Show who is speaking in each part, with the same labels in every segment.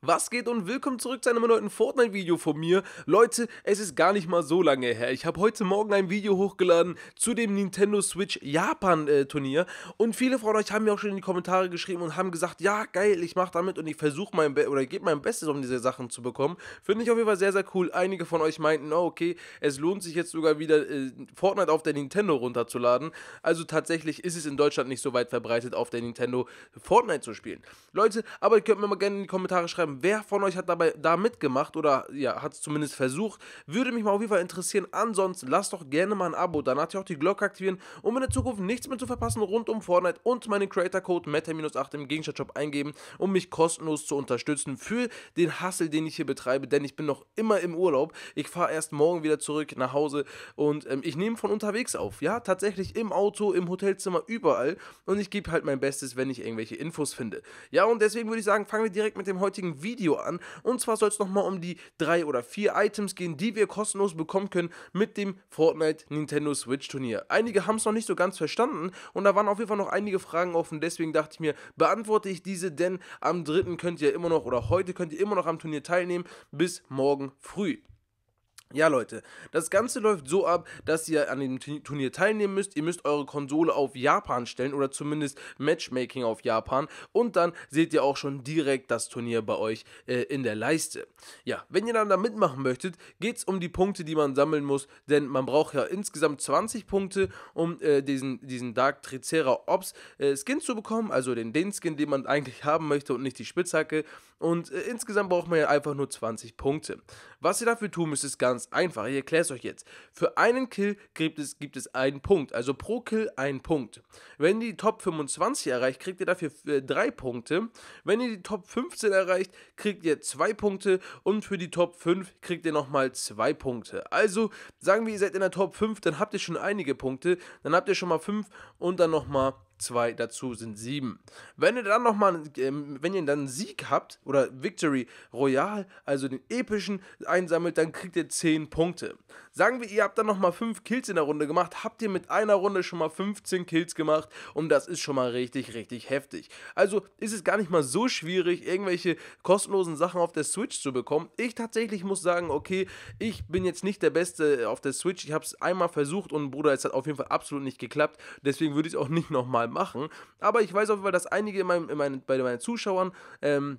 Speaker 1: Was geht und willkommen zurück zu einem neuen Fortnite-Video von mir. Leute, es ist gar nicht mal so lange her. Ich habe heute Morgen ein Video hochgeladen zu dem Nintendo Switch Japan-Turnier äh, und viele von euch haben mir auch schon in die Kommentare geschrieben und haben gesagt, ja geil, ich mache damit und ich versuche mein Be oder gebe mein Bestes, um diese Sachen zu bekommen. Finde ich auf jeden Fall sehr, sehr cool. Einige von euch meinten, oh, okay, es lohnt sich jetzt sogar wieder äh, Fortnite auf der Nintendo runterzuladen. Also tatsächlich ist es in Deutschland nicht so weit verbreitet, auf der Nintendo Fortnite zu spielen. Leute, aber ihr könnt mir mal gerne in die Kommentare schreiben, schreiben, wer von euch hat dabei da mitgemacht oder ja, hat es zumindest versucht. Würde mich mal auf jeden Fall interessieren. Ansonsten lasst doch gerne mal ein Abo, dann natürlich auch die Glocke aktivieren, um in der Zukunft nichts mehr zu verpassen rund um Fortnite und meinen Creator-Code meta-8 im Gegenstandshop eingeben, um mich kostenlos zu unterstützen für den Hassel, den ich hier betreibe, denn ich bin noch immer im Urlaub. Ich fahre erst morgen wieder zurück nach Hause und ähm, ich nehme von unterwegs auf. Ja, tatsächlich im Auto, im Hotelzimmer, überall. Und ich gebe halt mein Bestes, wenn ich irgendwelche Infos finde. Ja, und deswegen würde ich sagen, fangen wir direkt mit dem heutigen Video an. Und zwar soll es nochmal um die drei oder vier Items gehen, die wir kostenlos bekommen können mit dem Fortnite Nintendo Switch Turnier. Einige haben es noch nicht so ganz verstanden und da waren auf jeden Fall noch einige Fragen offen. Deswegen dachte ich mir, beantworte ich diese, denn am 3. könnt ihr immer noch oder heute könnt ihr immer noch am Turnier teilnehmen bis morgen früh. Ja, Leute, das Ganze läuft so ab, dass ihr an dem Turnier teilnehmen müsst. Ihr müsst eure Konsole auf Japan stellen oder zumindest Matchmaking auf Japan. Und dann seht ihr auch schon direkt das Turnier bei euch äh, in der Leiste. Ja, wenn ihr dann da mitmachen möchtet, geht es um die Punkte, die man sammeln muss. Denn man braucht ja insgesamt 20 Punkte, um äh, diesen, diesen Dark Tricera Ops äh, Skin zu bekommen. Also den, den Skin, den man eigentlich haben möchte und nicht die Spitzhacke. Und äh, insgesamt braucht man ja einfach nur 20 Punkte. Was ihr dafür tun müsst, ist ganz ganz einfach. Ich erkläre es euch jetzt. Für einen Kill gibt es, gibt es einen Punkt. Also pro Kill einen Punkt. Wenn ihr die Top 25 erreicht, kriegt ihr dafür äh, drei Punkte. Wenn ihr die Top 15 erreicht, kriegt ihr zwei Punkte. Und für die Top 5 kriegt ihr nochmal zwei Punkte. Also sagen wir, ihr seid in der Top 5, dann habt ihr schon einige Punkte. Dann habt ihr schon mal fünf und dann nochmal 2 dazu sind 7. Wenn ihr dann nochmal, ähm, wenn ihr dann einen Sieg habt oder Victory Royal, also den epischen, einsammelt, dann kriegt ihr 10 Punkte. Sagen wir, ihr habt dann nochmal 5 Kills in der Runde gemacht, habt ihr mit einer Runde schon mal 15 Kills gemacht und das ist schon mal richtig, richtig heftig. Also ist es gar nicht mal so schwierig, irgendwelche kostenlosen Sachen auf der Switch zu bekommen. Ich tatsächlich muss sagen, okay, ich bin jetzt nicht der Beste auf der Switch. Ich habe es einmal versucht und Bruder, es hat auf jeden Fall absolut nicht geklappt. Deswegen würde ich es auch nicht nochmal mal machen. Aber ich weiß auf jeden Fall, dass einige in meinem, in meinen, bei meinen Zuschauern ähm,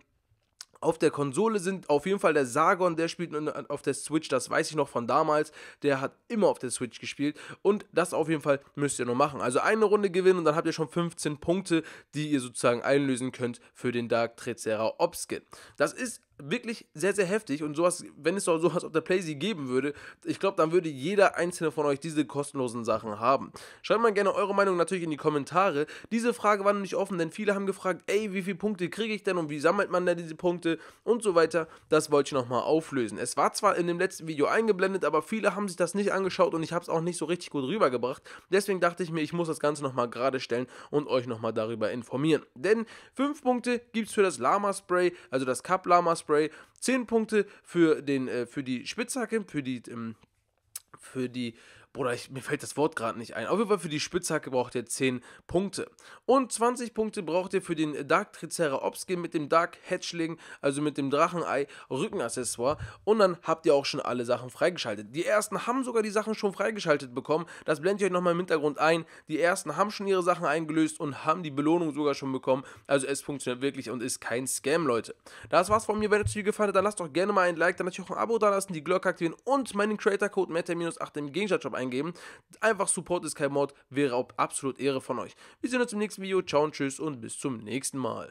Speaker 1: auf der Konsole sind auf jeden Fall der Sargon, der spielt auf der Switch, das weiß ich noch von damals. Der hat immer auf der Switch gespielt und das auf jeden Fall müsst ihr noch machen. Also eine Runde gewinnen und dann habt ihr schon 15 Punkte, die ihr sozusagen einlösen könnt für den Dark Trezera Obskin. Das ist wirklich sehr, sehr heftig und sowas, wenn es doch sowas auf der Playsee geben würde, ich glaube, dann würde jeder einzelne von euch diese kostenlosen Sachen haben. Schreibt mal gerne eure Meinung natürlich in die Kommentare. Diese Frage war noch nicht offen, denn viele haben gefragt, ey, wie viele Punkte kriege ich denn und wie sammelt man denn diese Punkte und so weiter. Das wollte ich nochmal auflösen. Es war zwar in dem letzten Video eingeblendet, aber viele haben sich das nicht angeschaut und ich habe es auch nicht so richtig gut rübergebracht. Deswegen dachte ich mir, ich muss das Ganze nochmal gerade stellen und euch nochmal darüber informieren. Denn 5 Punkte gibt es für das Lama Spray, also das Cup Lama Spray Haarspray, 10 Punkte für, den, äh, für die Spitzhacke, für die, ähm, für die Bruder, ich, mir fällt das Wort gerade nicht ein. Auf jeden Fall für die Spitzhacke braucht ihr 10 Punkte. Und 20 Punkte braucht ihr für den Dark Triceratops Skin mit dem Dark Hatchling, also mit dem Drachenei Rückenaccessoire. Und dann habt ihr auch schon alle Sachen freigeschaltet. Die ersten haben sogar die Sachen schon freigeschaltet bekommen. Das blende ich euch nochmal im Hintergrund ein. Die ersten haben schon ihre Sachen eingelöst und haben die Belohnung sogar schon bekommen. Also es funktioniert wirklich und ist kein Scam, Leute. Das war's von mir. Wenn euch das Video gefallen hat, dann lasst doch gerne mal ein Like, dann natürlich auch ein Abo da lassen, die Glocke aktivieren und meinen Creator-Code meta-8 im Gegenstand-Shop eingeben. Einfach Support ist kein Mord, wäre auch absolut Ehre von euch. Wir sehen uns im nächsten Video. Ciao und tschüss und bis zum nächsten Mal.